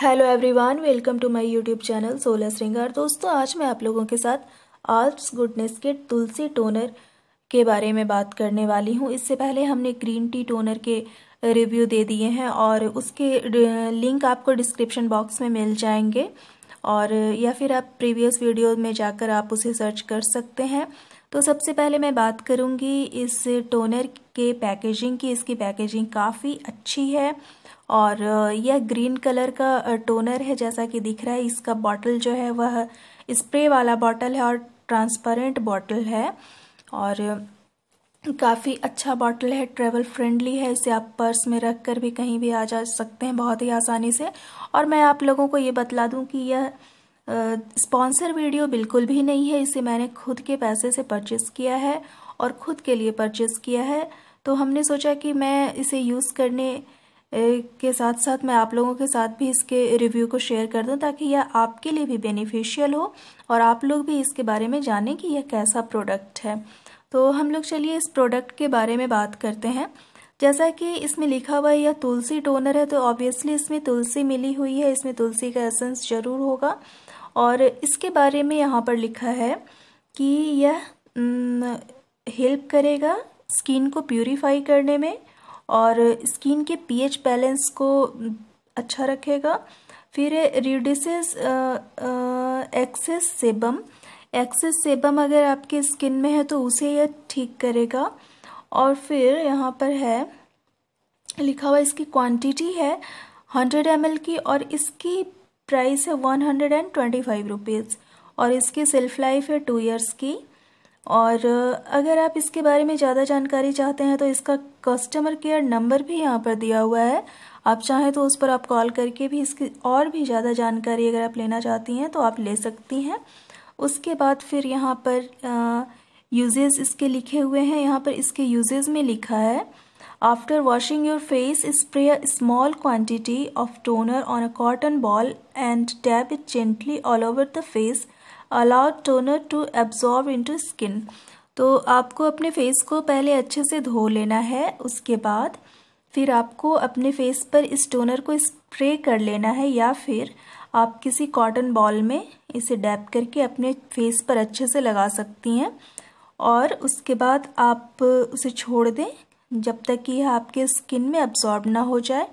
hello everyone welcome to my YouTube channel Solah Shringar दोस्तों आज मैं आप लोगों के साथ आल्ट्स गुडनेस के तुलसी टोनर के बारे में बात करने वाली हूँ इससे पहले हमने ग्रीन टी टोनर के रिव्यू दे दिए हैं और उसके लिंक आपको डिस्क्रिप्शन बॉक्स में मिल जाएंगे और या फिर आप प्रीवियस वीडियो में जाकर आप उसे सर्च कर सकते हैं तो सबसे पहले मैं बात करूँगी इस टोनर के पैकेजिंग की इसकी पैकेजिंग काफ़ी अच्छी है और यह ग्रीन कलर का टोनर है जैसा कि दिख रहा है इसका बॉटल जो है वह स्प्रे वाला बॉटल है और ट्रांसपेरेंट बॉटल है और काफ़ी अच्छा बॉटल है ट्रेवल फ्रेंडली है इसे आप पर्स में रख कर भी कहीं भी आ जा सकते हैं बहुत ही आसानी से और मैं आप लोगों को ये बतला दूं कि यह स्पॉन्सर वीडियो बिल्कुल भी नहीं है इसे मैंने खुद के पैसे से परचेस किया है और ख़ुद के लिए परचेस किया है तो हमने सोचा कि मैं इसे यूज़ करने के साथ साथ मैं आप लोगों के साथ भी इसके रिव्यू को शेयर कर दूं ताकि यह आपके लिए भी बेनिफिशियल हो और आप लोग भी इसके बारे में जानें कि यह कैसा प्रोडक्ट है तो हम लोग चलिए इस प्रोडक्ट के बारे में बात करते हैं जैसा कि इसमें लिखा हुआ है यह तुलसी टोनर है तो ऑब्वियसली इसमें तुलसी मिली हुई है इसमें तुलसी का एसेंस जरूर होगा और इसके बारे में यहाँ पर लिखा है कि यह हेल्प करेगा स्किन को प्यूरीफाई करने में और स्किन के पीएच बैलेंस को अच्छा रखेगा फिर reduces excess sebum excess sebum अगर आपके स्किन में है तो उसे यह ठीक करेगा और फिर यहाँ पर है लिखा हुआ इसकी क्वांटिटी है हंड्रेड एम की और इसकी प्राइस है one hundred and twenty five rupees और इसकी सेल्फ लाइफ है टू इयर्स की और अगर आप इसके बारे में ज़्यादा जानकारी चाहते हैं तो इसका कस्टमर केयर नंबर भी यहाँ पर दिया हुआ है आप चाहें तो उस पर आप कॉल करके भी इसकी और भी ज़्यादा जानकारी अगर आप लेना चाहती हैं तो आप ले सकती हैं उसके बाद फिर यहाँ पर यूजेज इसके लिखे हुए हैं यहाँ पर इसके यूजेज में लिखा है after washing your face spray a small quantity of toner on a cotton ball and tap it gently all over the face allow toner to absorb to skin तो आपको अपने फेस को पहले अच्छे से धो लेना है उसके बाद फिर आपको अपने फेस पर इस टोनर को स्प्रे कर लेना है या फिर आप किसी कॉटन बॉल में इसे डैप करके अपने फेस पर अच्छे से लगा सकती हैं और उसके बाद आप उसे छोड़ दें जब तक कि यह आपके स्किन में अब्जॉर्ब ना हो जाए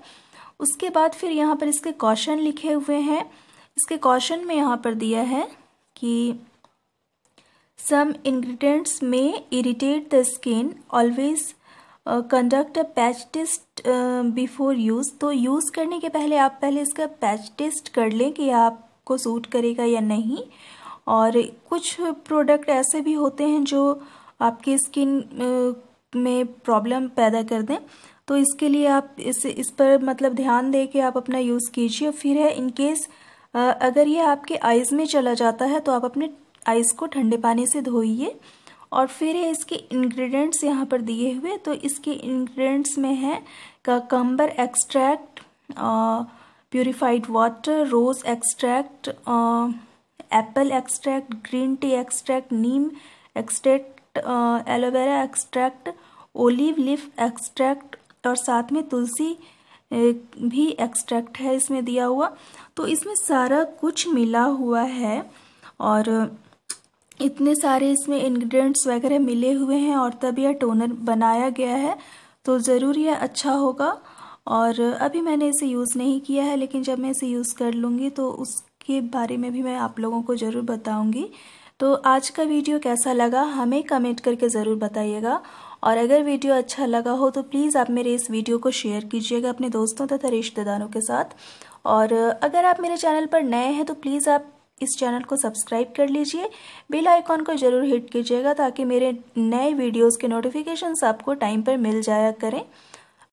उसके बाद फिर यहाँ पर इसके कॉशन लिखे हुए हैं इसके कॉशन में यहाँ पर दिया है कि सम इंग्रेडिएंट्स में irritate the skin always conduct a patch test before use तो यूज़ करने के पहले आप पहले इसका पैच टेस्ट कर लें कि आपको सूट करेगा या नहीं और कुछ प्रोडक्ट ऐसे भी होते हैं जो आपकी स्किन में प्रॉब्लम पैदा कर दें तो इसके लिए आप इस इस पर मतलब ध्यान दे के आप अपना यूज़ कीजिए फिर है इनकेस अगर ये आपके आइज़ में चला जाता है तो आप अपने आइज़ को ठंडे पानी से धोइए और फिर है इसके इंग्रेडिएंट्स यहाँ पर दिए हुए तो इसके इंग्रेडिएंट्स में है cucumber extract purified water rose extract apple extract green tea extract neem extract aloe vera extract olive leaf extract और साथ में तुलसी भी एक्सट्रैक्ट है इसमें दिया हुआ तो इसमें सारा कुछ मिला हुआ है और इतने सारे इसमें इंग्रेडिएंट्स वगैरह मिले हुए हैं और तब यह टोनर बनाया गया है तो ज़रूर यह अच्छा होगा और अभी मैंने इसे यूज़ नहीं किया है लेकिन जब मैं इसे यूज़ कर लूँगी तो उस के बारे में भी मैं आप लोगों को ज़रूर बताऊंगी तो आज का वीडियो कैसा लगा हमें कमेंट करके ज़रूर बताइएगा और अगर वीडियो अच्छा लगा हो तो प्लीज़ आप मेरे इस वीडियो को शेयर कीजिएगा अपने दोस्तों तथा रिश्तेदारों के साथ और अगर आप मेरे चैनल पर नए हैं तो प्लीज़ आप इस चैनल को सब्सक्राइब कर लीजिए बेल आइकॉन को ज़रूर हिट कीजिएगा ताकि मेरे नए वीडियोस के नोटिफिकेशंस आपको टाइम पर मिल जाया करें